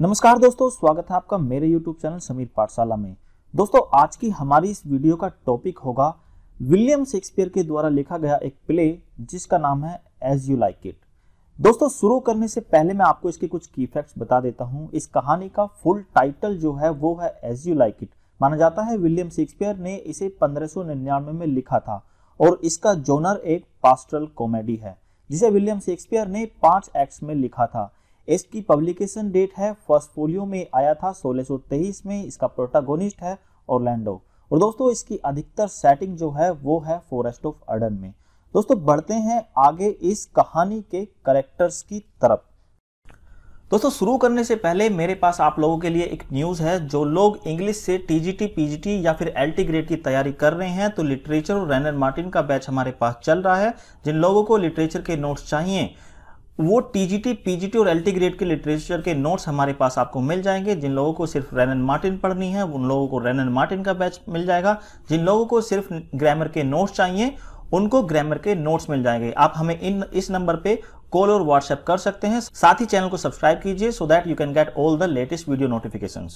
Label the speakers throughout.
Speaker 1: नमस्कार दोस्तों स्वागत है आपका मेरे YouTube चैनल समीर पाठशाला में दोस्तों आज की हमारी इस वीडियो का टॉपिक होगा विलियम शेक्सपियर के द्वारा लिखा गया एक प्ले जिसका नाम है एज यू लाइक इट दोस्तों शुरू करने से पहले मैं आपको इसके कुछ की फैक्ट्स बता देता हूँ इस कहानी का फुल टाइटल जो है वो है एज यू लाइक इट माना जाता है विलियम शेक्सपियर ने इसे पंद्रह में लिखा था और इसका जोनर एक पास्टरल कॉमेडी है जिसे विलियम शेक्सपियर ने पांच एक्ट में लिखा था इसकी पब्लिकेशन डेट है फर्स्ट फोलियो में आया था सोलह में इसका प्रोटागोनिस्ट है ओरलैंडो और दोस्तों इसकी अधिकतर सेटिंग जो है वो है फॉरेस्ट ऑफ अर्डन में दोस्तों बढ़ते हैं आगे इस कहानी के करेक्टर्स की तरफ दोस्तों शुरू करने से पहले मेरे पास आप लोगों के लिए एक न्यूज़ है जो लोग इंग्लिश से टीजीटी पीजीटी या फिर एल्टी ग्रेड की तैयारी कर रहे हैं तो लिटरेचर और रैनर मार्टिन का बैच हमारे पास चल रहा है जिन लोगों को लिटरेचर के नोट्स चाहिए वो टीजीटी पीजीटी और एलटी ग्रेड के लिटरेचर के नोट्स हमारे पास आपको मिल जाएंगे जिन लोगों को सिर्फ एंड मार्टिन पढ़नी है उन लोगों को एंड मार्टिन का बैच मिल जाएगा जिन लोगों को सिर्फ ग्रामर के नोट्स चाहिए उनको ग्रामर के नोट्स मिल जाएंगे आप हमें इन इस नंबर पे कॉल और व्हाट्सएप कर सकते हैं साथ ही चैनल को सब्सक्राइब कीजिए so that you can get all the latest video notification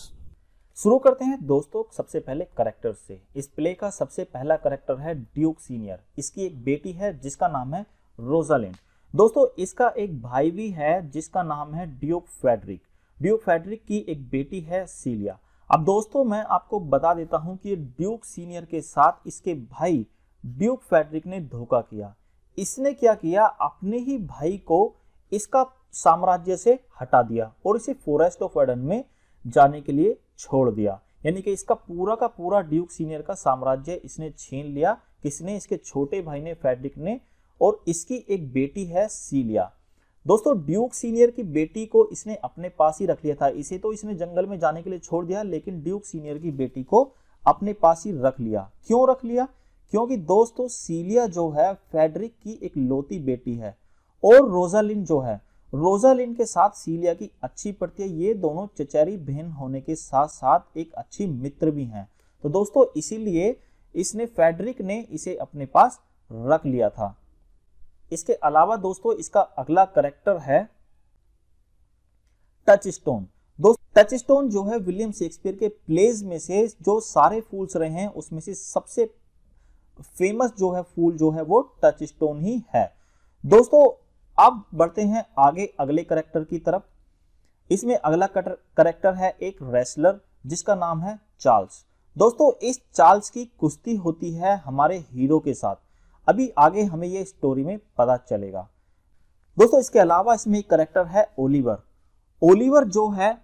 Speaker 1: शुरू करते हैं दोस्तों सबसे पहले करेक्टर से इस प्ले का सबसे पहला करेक्टर है ड्यूक सीनियर इसकी एक बेटी है जिसका नाम है रोजालैंड दोस्तों इसका एक भाई भी है जिसका नाम है ड्यूक फेडरिक ड्यूक फेडरिक की एक बेटी है सीलिया अब दोस्तों मैं आपको बता देता हूं कि ड्यूक सीनियर के साथ इसके भाई ड्यूक फेडरिक ने धोखा किया इसने क्या किया अपने ही भाई को इसका साम्राज्य से हटा दिया और इसे फॉरेस्ट ऑफ एडन में जाने के लिए छोड़ दिया यानी कि इसका पूरा का पूरा ड्यूक सीनियर का साम्राज्य इसने छीन लिया किसने इसके छोटे भाई ने फेडरिक ने और इसकी एक बेटी है सीलिया दोस्तों ड्यूक सीनियर की बेटी को इसने अपने पास ही रख लिया था इसे तो इसने जंगल में जाने के लिए छोड़ दिया लेकिन ड्यूक सीनियर की बेटी को अपने पास ही रख लिया क्यों रख लिया क्योंकि दोस्तों सीलिया जो है फेडरिक की एक लोती बेटी है और रोजालिन जो है रोजालिन के साथ सीलिया की अच्छी पड़ती है ये दोनों चचेरी बहन होने के साथ साथ एक अच्छी मित्र भी हैं तो दोस्तों इसीलिए इसने फेडरिक ने इसे अपने पास रख लिया था इसके अलावा दोस्तों इसका अगला करेक्टर है टच स्टोन दोस्त टच स्टोन जो है विलियम शेक्सपियर के प्लेज में से जो सारे फूल्स रहे हैं उसमें से सबसे फेमस जो है फूल जो है वो टच स्टोन ही है दोस्तों अब बढ़ते हैं आगे अगले करेक्टर की तरफ इसमें अगला करेक्टर है एक रेसलर जिसका नाम है चार्ल्स दोस्तों इस चार्ल्स की कुश्ती होती है हमारे हीरो के साथ अभी आगे हमें ये स्टोरी में पता चलेगा दोस्तों इसके अलावा इसमें एक करेक्टर है ओलिवर ओलिवर जो है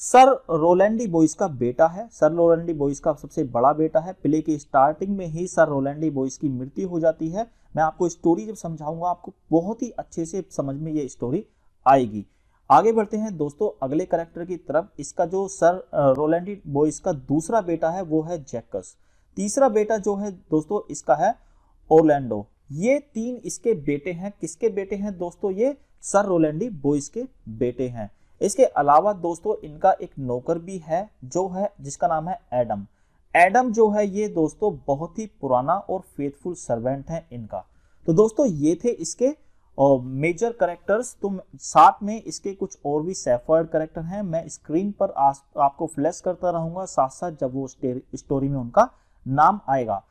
Speaker 1: सर रोलैंडी बॉयस का बेटा है सर रोलैंडी बॉयस का सबसे बड़ा बेटा है प्ले की स्टार्टिंग में ही सर रोलैंडी बॉयस की मृत्यु हो जाती है मैं आपको स्टोरी जब समझाऊंगा आपको बहुत ही अच्छे से समझ में ये स्टोरी आएगी आगे बढ़ते हैं दोस्तों अगले करेक्टर की तरफ इसका जो सर रोलैंडी बॉयस का दूसरा बेटा है वो है जैकस तीसरा बेटा जो है दोस्तों इसका है ओरलैंडो ये तीन इसके बेटे हैं किसके बेटे हैं दोस्तों ये सर रोलैंडी बोइस के बेटे हैं इसके अलावा दोस्तों इनका एक नौकर भी है जो है जिसका नाम है एडम एडम जो है ये दोस्तों बहुत ही पुराना और फेथफुल सर्वेंट है इनका तो दोस्तों ये थे इसके मेजर करेक्टर्स तो साथ में इसके कुछ और भी सेफर्ड करेक्टर हैं मैं स्क्रीन पर आपको फ्लैश करता रहूंगा साथ साथ जब वो स्टोरी में उनका नाम आएगा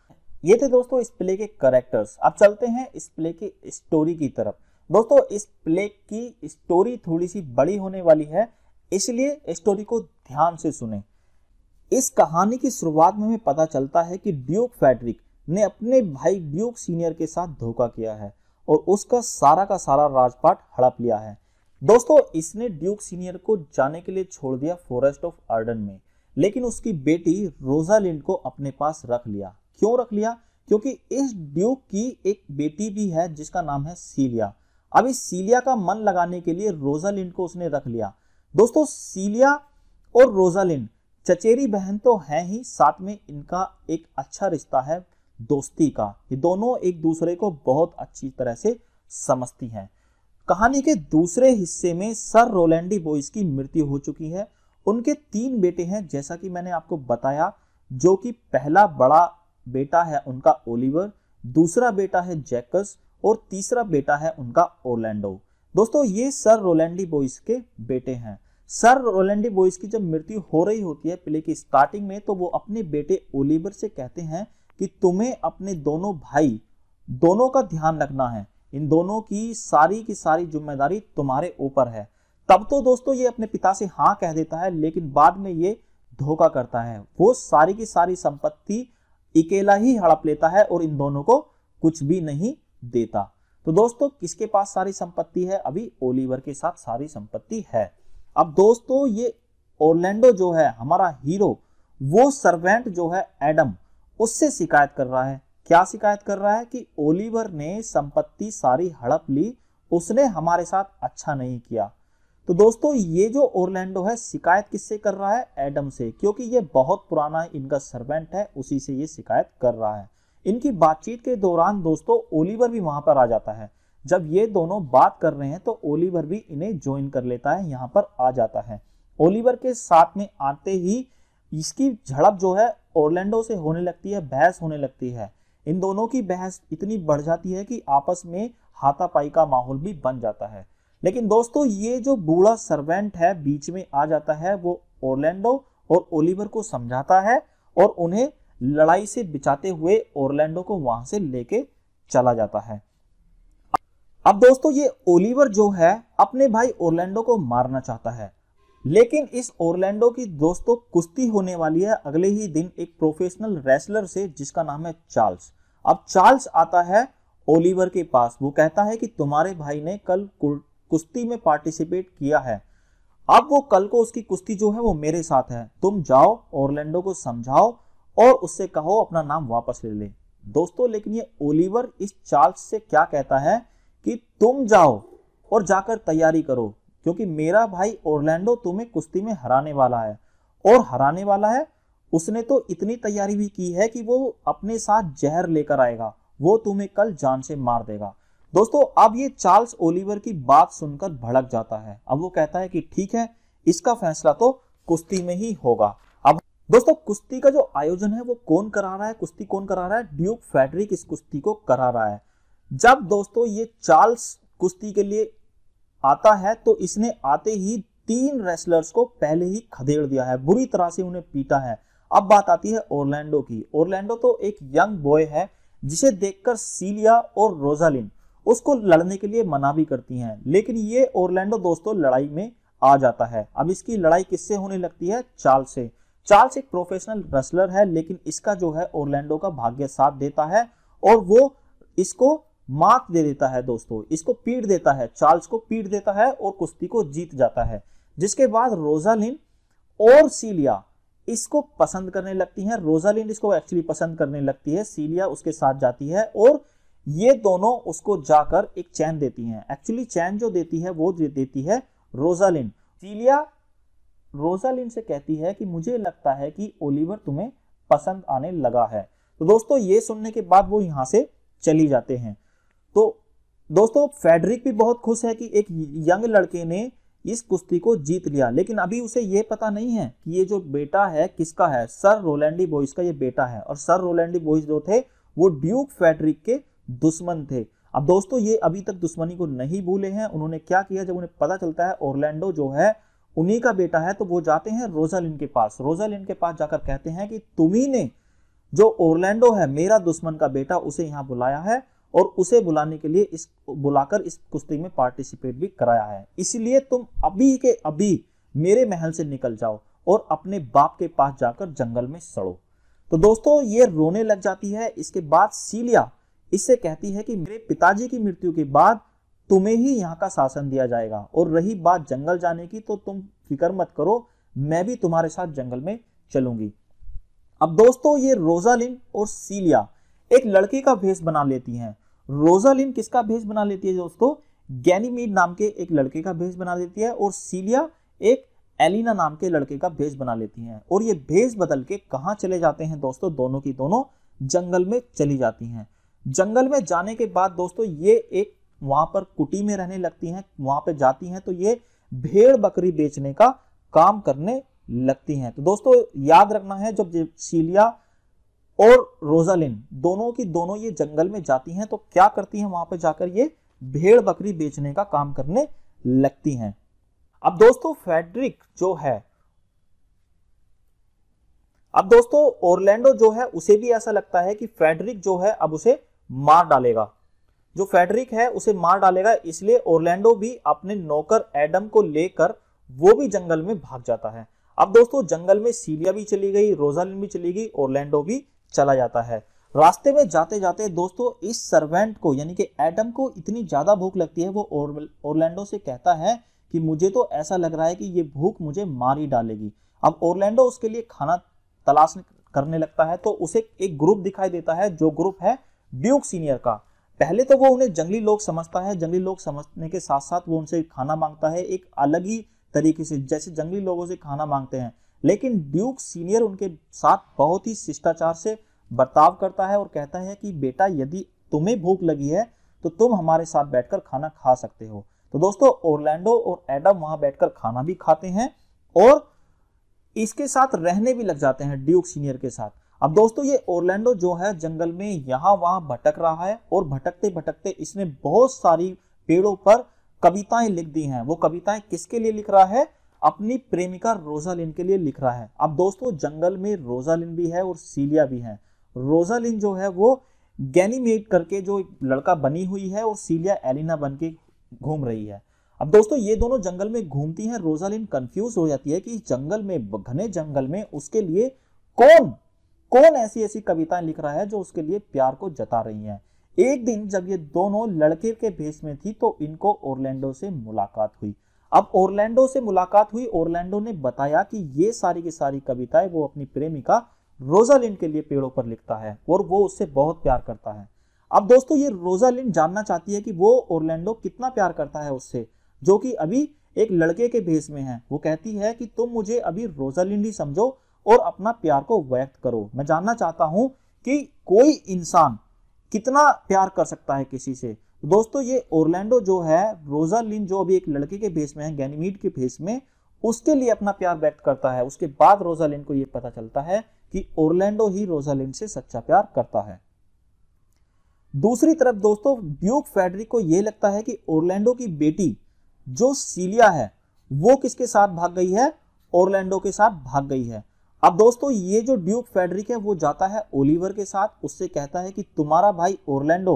Speaker 1: ये थे दोस्तों इस प्ले के करेक्टर्स अब चलते हैं इस प्ले की स्टोरी की तरफ दोस्तों इस प्ले की स्टोरी थोड़ी सी बड़ी होने वाली है इसलिए स्टोरी को ध्यान से सुने इस कहानी की शुरुआत में हमें पता चलता है कि ड्यूक फैड्रिक ने अपने भाई ड्यूक सीनियर के साथ धोखा किया है और उसका सारा का सारा राजपाट हड़प लिया है दोस्तों इसने ड्यूक सीनियर को जाने के लिए छोड़ दिया फॉरेस्ट ऑफ अर्डन में लेकिन उसकी बेटी रोजालिंड को अपने पास रख लिया क्यों रख लिया क्योंकि इस ड्यूक की एक बेटी भी है जिसका नाम है सीलिया अब इस सीलिया का मन लगाने के लिए रोजालिन को उसने रख लिया दोस्तों सीलिया और रोजालिन चचेरी बहन तो है ही साथ में इनका एक अच्छा रिश्ता है दोस्ती का ये दोनों एक दूसरे को बहुत अच्छी तरह से समझती हैं कहानी के दूसरे हिस्से में सर रोलैंडी बॉयज की मृत्यु हो चुकी है उनके तीन बेटे हैं जैसा कि मैंने आपको बताया जो कि पहला बड़ा बेटा है उनका ओलिवर दूसरा बेटा है जैकस और तीसरा बेटा है उनका ओरलैंडो दोस्तों ये सर रोलैंडी बॉयस के बेटे हैं सर रोलैंडी बॉयज की जब मृत्यु हो रही होती है प्ले की स्टार्टिंग में तो वो अपने बेटे ओलिवर से कहते हैं कि तुम्हें अपने दोनों भाई दोनों का ध्यान रखना है इन दोनों की सारी की सारी जिम्मेदारी तुम्हारे ऊपर है तब तो दोस्तों ये अपने पिता से हाँ कह देता है लेकिन बाद में ये धोखा करता है वो सारी की सारी संपत्ति अकेला ही हड़प लेता है और इन दोनों को कुछ भी नहीं देता तो दोस्तों किसके पास सारी संपत्ति है अभी ओलिवर के साथ सारी संपत्ति है अब दोस्तों ये ओरलैंडो जो है हमारा हीरो वो सर्वेंट जो है एडम उससे शिकायत कर रहा है क्या शिकायत कर रहा है कि ओलिवर ने संपत्ति सारी हड़प ली उसने हमारे साथ अच्छा नहीं किया तो दोस्तों ये जो ओरलैंडो है शिकायत किससे कर रहा है एडम से क्योंकि ये बहुत पुराना इनका सर्वेंट है उसी से ये शिकायत कर रहा है इनकी बातचीत के दौरान दोस्तों ओलिवर भी वहां पर आ जाता है जब ये दोनों बात कर रहे हैं तो ओलिवर भी इन्हें ज्वाइन कर लेता है यहाँ पर आ जाता है ओलिवर के साथ में आते ही इसकी झड़प जो है ओरलैंडो से होने लगती है बहस होने लगती है इन दोनों की बहस इतनी बढ़ जाती है कि आपस में हाथापाई का माहौल भी बन जाता है लेकिन दोस्तों ये जो बूढ़ा सर्वेंट है बीच में आ जाता है वो ओरलैंडो और ओलिवर को समझाता है और उन्हें लड़ाई से बिचाते हुए ओरलैंडो को वहां से लेके चला जाता है अब दोस्तों ये ओलिवर जो है अपने भाई ओरलैंडो को मारना चाहता है लेकिन इस ओरलैंडो की दोस्तों कुश्ती होने वाली है अगले ही दिन एक प्रोफेशनल रेसलर से जिसका नाम है चार्ल्स अब चार्ल्स आता है ओलिवर के पास वो कहता है कि तुम्हारे भाई ने कल कुश्ती में पार्टिसिपेट किया है अब वो कल को उसकी कुश्ती जो है वो मेरे साथ है तुम जाओ ओरलैंडो को समझाओ और उससे कहो अपना नाम वापस ले ले दोस्तों लेकिन ये ओलिवर इस चार्ल्स से क्या कहता है कि तुम जाओ और जाकर तैयारी करो क्योंकि मेरा भाई ओरलैंडो तुम्हें कुश्ती में हराने वाला है और हराने वाला है उसने तो इतनी तैयारी भी की है कि वो अपने साथ जहर लेकर आएगा वो तुम्हें कल जान से मार देगा दोस्तों अब ये चार्ल्स ओलिवर की बात सुनकर भड़क जाता है अब वो कहता है कि ठीक है इसका फैसला तो कुश्ती में ही होगा अब दोस्तों कुश्ती का जो आयोजन है वो कौन करा रहा है कुश्ती कौन करा रहा है ड्यूक फेडरिक इस कुश्ती को करा रहा है जब दोस्तों ये चार्ल्स कुश्ती के लिए आता है तो इसने आते ही तीन रेसलर्स को पहले ही खदेड़ दिया है बुरी तरह से उन्हें पीटा है अब बात आती है ओरलैंडो की ओरलैंडो तो एक यंग बॉय है जिसे देखकर सीलिया और रोजालिन उसको लड़ने के लिए मना भी करती हैं लेकिन ये ओरलैंडो दोस्तों लड़ाई में आ जाता है अब इसकी लड़ाई किससे होने लगती है चाल से चार्ल्स एक प्रोफेशनल रेसलर है लेकिन इसका जो है ओरलैंडो का भाग्य साथ देता है और वो इसको मात दे देता है दोस्तों इसको पीट देता है चार्ल्स को पीट देता है और कुश्ती को जीत जाता है जिसके बाद रोजालिन और सीलिया इसको पसंद करने लगती हैं रोजालिन इसको एक्चुअली पसंद करने लगती है सीलिया उसके साथ जाती है और ये दोनों उसको जाकर एक चैन देती हैं एक्चुअली चैन जो देती है वो देती है रोजालिन सीलिया रोजालिन से कहती है कि मुझे लगता है कि ओलिवर तुम्हें पसंद आने लगा है तो दोस्तों ये सुनने के बाद वो यहां से चली जाते हैं तो दोस्तों फेडरिक भी बहुत खुश है कि एक यंग लड़के ने इस कुश्ती को जीत लिया लेकिन अभी उसे ये पता नहीं है कि ये जो बेटा है किसका है सर रोलैंडी बॉयज का ये बेटा है और सर रोलैंडी बॉयज जो थे वो ड्यूक फेडरिक के दुश्मन थे अब दोस्तों ये अभी तक दुश्मनी को नहीं भूले हैं उन्होंने क्या किया जब उन्हें पता चलता है ओरलैंडो जो है उन्हीं का बेटा है तो वो जाते हैं रोजालिन के पास रोजालिन के पास जाकर कहते हैं कि तुम्ही ने जो ओरलैंडो है मेरा दुश्मन का बेटा उसे यहां बुलाया है और उसे बुलाने के लिए इस बुलाकर इस कुश्ती में पार्टिसिपेट भी कराया है इसलिए तुम अभी के अभी मेरे महल से निकल जाओ और अपने बाप के पास जाकर जंगल में सड़ो तो दोस्तों ये रोने लग जाती है इसके बाद सीलिया इससे कहती है कि मेरे पिताजी की मृत्यु के बाद तुम्हें ही यहाँ का शासन दिया जाएगा और रही बात जंगल जाने की तो तुम फिक्र मत करो मैं भी तुम्हारे साथ जंगल में चलूंगी अब दोस्तों ये रोजालिन और सीलिया एक लड़के का भेष बना लेती हैं रोजालिन किसका भेष बना लेती है दोस्तों गैनीमीड नाम के एक लड़के का भेष बना लेती है और सीलिया एक एलिना नाम के लड़के का भेष बना लेती हैं और ये भेष बदल के कहाँ चले जाते हैं दोस्तों दोनों की दोनों जंगल में चली जाती हैं जंगल में जाने के बाद दोस्तों ये एक वहां पर कुटी में रहने लगती हैं वहां पे जाती हैं तो ये भेड़ बकरी बेचने का काम करने लगती हैं तो दोस्तों याद रखना है जब सीलिया और रोजालिन दोनों की दोनों ये जंगल में जाती हैं तो क्या करती हैं वहां पर जाकर ये भेड़ बकरी बेचने का काम करने लगती हैं अब दोस्तों फेडरिक जो है अब दोस्तों ओरलैंडो जो है उसे भी ऐसा लगता है कि फेडरिक जो है अब उसे मार डालेगा जो फेडरिक है उसे मार डालेगा इसलिए ओरलैंडो भी अपने नौकर एडम को लेकर वो भी जंगल में भाग जाता है अब दोस्तों जंगल में सीलिया भी चली गई रोजालिन भी चली गई ओरलैंडो भी चला जाता है रास्ते में जाते जाते दोस्तों इस सर्वेंट को यानी कि एडम को इतनी ज़्यादा भूख लगती है वो ओरलैंडो से कहता है कि मुझे तो ऐसा लग रहा है कि ये भूख मुझे मार ही डालेगी अब ओरलैंडो उसके लिए खाना तलाश करने लगता है तो उसे एक ग्रुप दिखाई देता है जो ग्रुप है ड्यूक सीनियर का पहले तो वो उन्हें जंगली लोग समझता है जंगली लोग समझने के साथ साथ वो उनसे खाना मांगता है एक अलग ही तरीके से जैसे जंगली लोगों से खाना मांगते हैं लेकिन ड्यूक सीनियर उनके साथ बहुत ही शिष्टाचार से बर्ताव करता है और कहता है कि बेटा यदि तुम्हें भूख लगी है तो तुम हमारे साथ बैठकर खाना खा सकते हो तो दोस्तों ओरलैंडो और एडम वहां बैठकर खाना भी खाते हैं और इसके साथ रहने भी लग जाते हैं ड्यूक सीनियर के साथ अब दोस्तों ये ओरलैंडो जो है जंगल में यहाँ वहां भटक रहा है और भटकते भटकते इसने बहुत सारी पेड़ों पर कविताएं लिख दी हैं वो कविताएं किसके लिए लिख रहा है अपनी प्रेमिका रोजालिन के लिए लिख रहा है अब दोस्तों जंगल में रोजालिन भी है और सीलिया भी है रोजालिन जो है वो गैनीमेट करके जो लड़का बनी हुई है और सीलिया एलिना बन के घूम रही है अब दोस्तों ये दोनों जंगल में घूमती हैं रोजालिन कंफ्यूज हो जाती है कि जंगल में घने जंगल में उसके लिए कौन कौन ऐसी ऐसी कविताएं लिख रहा है जो उसके लिए प्यार को जता रही हैं एक दिन जब ये दोनों लड़के के भेष में थी तो इनको ओरलैंडो से मुलाकात हुई अब ओरलैंडो से मुलाकात हुई ओरलैंडो ने बताया कि ये सारी की सारी कविताएं वो अपनी प्रेमिका रोजालिन के लिए पेड़ों पर लिखता है और वो उससे बहुत प्यार करता है अब दोस्तों ये रोजालिन जानना चाहती है कि वो ओरलैंडो कितना प्यार करता है उससे जो कि अभी एक लड़के के भेष में है वो कहती है कि तुम मुझे अभी रोजालिन ही समझो और अपना प्यार को व्यक्त करो मैं जानना चाहता हूं कि कोई इंसान कितना प्यार कर सकता है किसी से दोस्तों ये ओरलैंडो जो है रोजालिन जो अभी एक लड़के के भेस में है गैनिमीड के भेस में उसके लिए अपना प्यार व्यक्त करता है उसके बाद रोजालिन को यह पता चलता है कि ओरलैंडो ही रोजालिन से सच्चा प्यार करता है दूसरी तरफ दोस्तों ड्यूक फेडरिक को यह लगता है कि ओरलैंडो की बेटी जो सीलिया है वो किसके साथ भाग गई है ओरलैंडो के साथ भाग गई है अब दोस्तों ये जो ड्यूक फेडरिक है वो जाता है ओलिवर के साथ उससे कहता है कि तुम्हारा भाई ओरलैंडो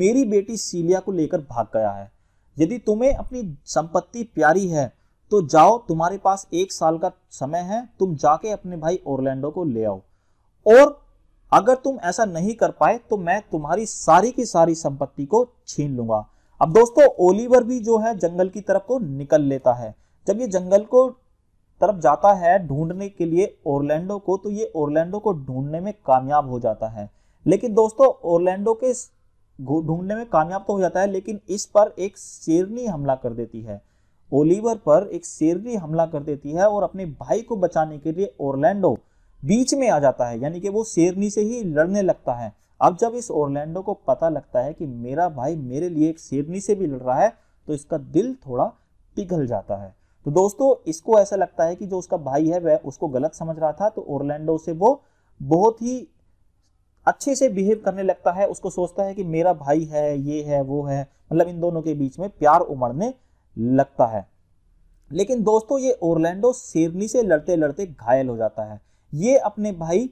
Speaker 1: मेरी बेटी सीलिया को लेकर भाग गया है यदि तुम्हें अपनी संपत्ति प्यारी है तो जाओ तुम्हारे पास एक साल का समय है तुम जाके अपने भाई ओरलैंडो को ले आओ और अगर तुम ऐसा नहीं कर पाए तो मैं तुम्हारी सारी की सारी संपत्ति को छीन लूंगा अब दोस्तों ओलिवर भी जो है जंगल की तरफ को निकल लेता है जब ये जंगल को तरफ जाता है ढूंढने के लिए ओरलैंडो को तो ये ओरलैंडो को ढूंढने में कामयाब हो जाता है लेकिन दोस्तों ओरलैंडो के ढूंढने में कामयाब तो हो जाता है लेकिन इस पर एक शेरनी हमला कर देती है ओलिवर पर एक शेरनी हमला कर देती है और अपने भाई को बचाने के लिए ओरलैंडो बीच में आ जाता है यानी कि वो शेरनी से ही लड़ने लगता है अब जब इस ओरलैंडो को पता लगता है कि मेरा भाई मेरे लिए एक शेरनी से भी लड़ रहा है तो इसका दिल थोड़ा पिघल जाता है तो दोस्तों इसको ऐसा लगता है कि जो उसका भाई है वह उसको गलत समझ रहा था तो ओरलैंडो से वो बहुत ही अच्छे से बिहेव करने लगता है उसको सोचता है कि मेरा भाई है ये है वो है मतलब इन दोनों के बीच में प्यार उमड़ने लगता है लेकिन दोस्तों ये ओरलैंडो शेरली से लड़ते लड़ते घायल हो जाता है ये अपने भाई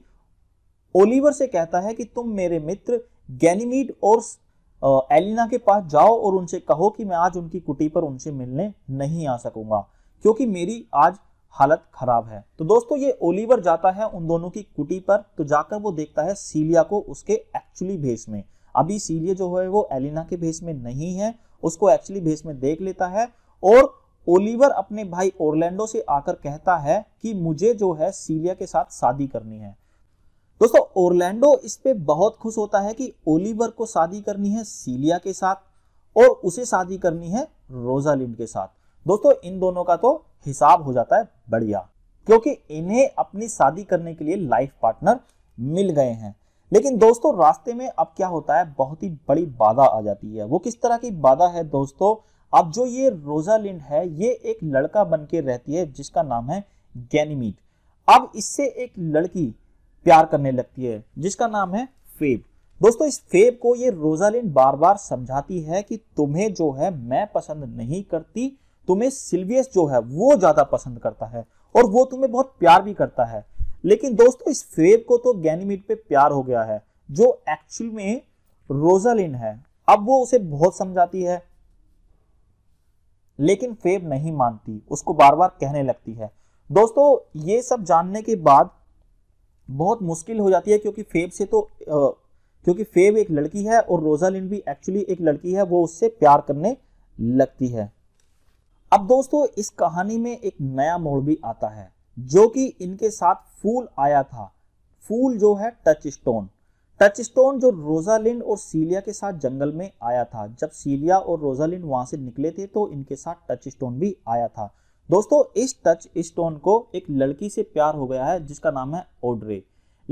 Speaker 1: ओलिवर से कहता है कि तुम मेरे मित्र गैनीमीड और एलिना के पास जाओ और उनसे कहो कि मैं आज उनकी कुटी पर उनसे मिलने नहीं आ सकूंगा क्योंकि मेरी आज हालत खराब है तो दोस्तों ये ओलिवर जाता है उन दोनों की कुटी पर तो जाकर वो देखता है सीलिया को उसके एक्चुअली भेस में अभी सीलिया जो है वो एलिना के भेस में नहीं है उसको एक्चुअली भेस में देख लेता है और ओलिवर अपने भाई ओरलैंडो से आकर कहता है कि मुझे जो है सीलिया के साथ शादी करनी है दोस्तों ओरलैंडो इस पे बहुत खुश होता है कि ओलिवर को शादी करनी है सीलिया के साथ और उसे शादी करनी है रोजालिंड के साथ दोस्तों इन दोनों का तो हिसाब हो जाता है बढ़िया क्योंकि इन्हें अपनी शादी करने के लिए लाइफ पार्टनर मिल गए हैं लेकिन दोस्तों रास्ते में अब क्या होता है बहुत ही बड़ी बाधा आ जाती है वो किस तरह की बाधा है दोस्तों अब जो ये रोजालिंड है ये एक लड़का बन के रहती है जिसका नाम है गैनीमीट अब इससे एक लड़की प्यार करने लगती है जिसका नाम है फेब दोस्तों इस फेब को ये रोजालिन बार बार समझाती है कि तुम्हें जो है मैं पसंद नहीं करती तुम्हें सिल्वियस जो है वो ज्यादा पसंद करता है और वो तुम्हें बहुत प्यार भी करता है लेकिन दोस्तों इस फेब को तो गैनीमिट पे प्यार हो गया है जो एक्चुअल में रोजालिन है अब वो उसे बहुत समझाती है लेकिन फेब नहीं मानती उसको बार बार कहने लगती है दोस्तों ये सब जानने के बाद बहुत मुश्किल हो जाती है क्योंकि फेब से तो आ, क्योंकि फेब एक लड़की है और रोजालिन भी एक्चुअली एक लड़की है वो उससे प्यार करने लगती है अब दोस्तों इस कहानी में एक नया मोड़ भी आता है जो कि इनके साथ फूल आया था फूल जो है टच स्टोन टच स्टोन जो रोजालिंड और सीलिया के साथ जंगल में आया था जब सीलिया और रोजालिंड वहां से निकले थे तो इनके साथ टच स्टोन भी आया था दोस्तों इस टच स्टोन को एक लड़की से प्यार हो गया है जिसका नाम है ओड्रे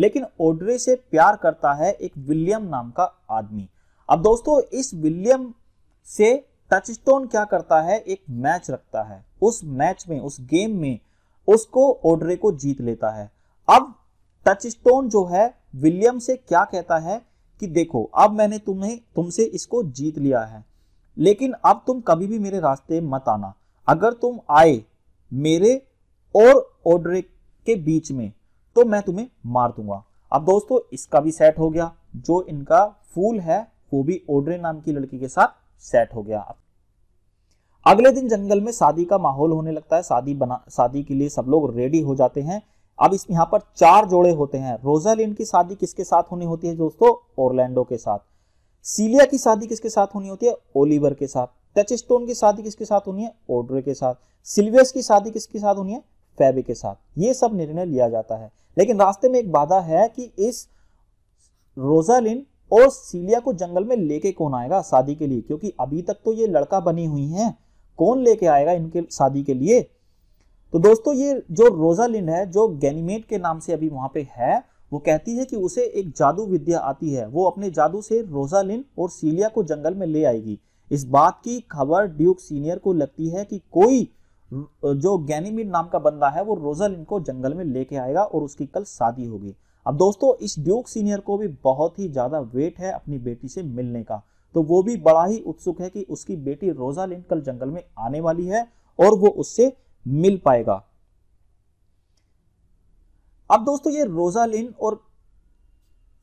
Speaker 1: लेकिन ओड्रे से प्यार करता है एक विलियम नाम का आदमी अब दोस्तों इस विलियम से टचस्टोन क्या करता है एक मैच रखता है उस मैच में उस गेम में उसको ओडरे को जीत लेता है अब टचस्टोन जो है विलियम से क्या कहता है कि देखो अब मैंने तुम्हें तुमसे इसको जीत लिया है लेकिन अब तुम कभी भी मेरे रास्ते मत आना अगर तुम आए मेरे और ओडरे के बीच में तो मैं तुम्हें मार दूंगा अब दोस्तों इसका भी सेट हो गया जो इनका फूल है वो भी ओडरे नाम की लड़की के साथ सेट हो गया अब अगले दिन जंगल में शादी का माहौल होने लगता है शादी बना शादी के लिए सब लोग रेडी हो जाते हैं अब इस यहाँ पर चार जोड़े होते हैं रोजालिन की शादी किसके साथ होनी होती है दोस्तों ओरलैंडो के साथ सीलिया की शादी किसके साथ होनी होती है ओलिवर के साथ टचस्टोन की शादी किसके साथ होनी है ओड्रे के साथ सिल्वियस की शादी किसके साथ होनी है फैबे के साथ ये सब निर्णय लिया जाता है लेकिन रास्ते में एक बाधा है कि इस रोजालिन और सीलिया को जंगल में लेके कौन आएगा शादी के लिए क्योंकि अभी तक तो ये लड़का बनी हुई है कौन लेके आएगा इनके शादी के लिए तो दोस्तों ये जो रोजालिन है जो गैनीमेट के नाम से अभी वहां पे है वो कहती है कि उसे एक जादू विद्या आती है वो अपने जादू से रोजालिन और सीलिया को जंगल में ले आएगी इस बात की खबर ड्यूक सीनियर को लगती है कि कोई जो गैनीमेट नाम का बंदा है वो रोजालिन को जंगल में लेके आएगा और उसकी कल शादी होगी अब दोस्तों इस ड्यूक सीनियर को भी बहुत ही ज्यादा वेट है अपनी बेटी से मिलने का तो वो भी बड़ा ही उत्सुक है कि उसकी बेटी रोजा रोजालिंड कल जंगल में आने वाली है और वो उससे मिल पाएगा अब दोस्तों ये रोजालिन और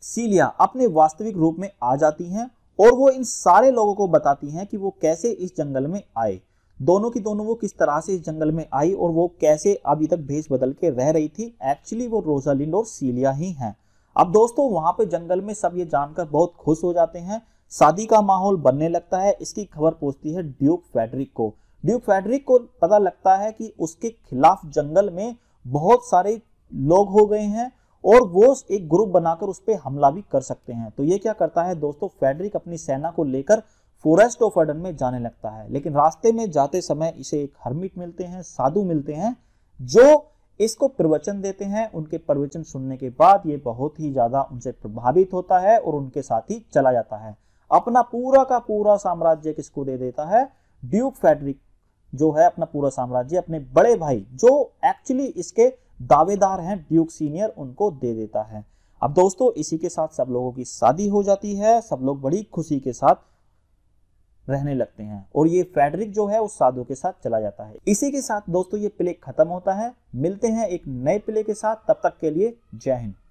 Speaker 1: सीलिया अपने वास्तविक रूप में आ जाती हैं और वो इन सारे लोगों को बताती हैं कि वो कैसे इस जंगल में आए दोनों की दोनों वो किस तरह से इस जंगल में आई और वो कैसे अभी तक भेष बदल के रह रही थी एक्चुअली वो रोजालिंड और सीलिया ही हैं अब दोस्तों वहां पे जंगल में सब ये जानकर बहुत खुश हो जाते हैं शादी का माहौल बनने लगता है इसकी खबर पहुंचती है ड्यूक फेडरिक को ड्यूक फेडरिक को पता लगता है कि उसके खिलाफ जंगल में बहुत सारे लोग हो गए हैं और वो एक ग्रुप बनाकर उस पर हमला भी कर सकते हैं तो ये क्या करता है दोस्तों फेडरिक अपनी सेना को लेकर फॉरेस्ट ऑफ अडन में जाने लगता है लेकिन रास्ते में जाते समय इसे एक हर्मिट मिलते हैं साधु मिलते हैं जो इसको प्रवचन देते हैं उनके प्रवचन सुनने के बाद ये बहुत ही ज्यादा उनसे प्रभावित होता है और उनके साथ ही चला जाता है अपना पूरा का पूरा साम्राज्य किसको दे देता है ड्यूक फेडरिक जो है अपना पूरा साम्राज्य अपने बड़े भाई जो एक्चुअली इसके दावेदार हैं ड्यूक सीनियर उनको दे देता है अब दोस्तों इसी के साथ सब लोगों की शादी हो जाती है सब लोग बड़ी खुशी के साथ रहने लगते हैं और ये फेडरिक जो है उस साधु के साथ चला जाता है इसी के साथ दोस्तों ये प्ले खत्म होता है मिलते हैं एक नए प्ले के साथ तब तक के लिए जय हिंद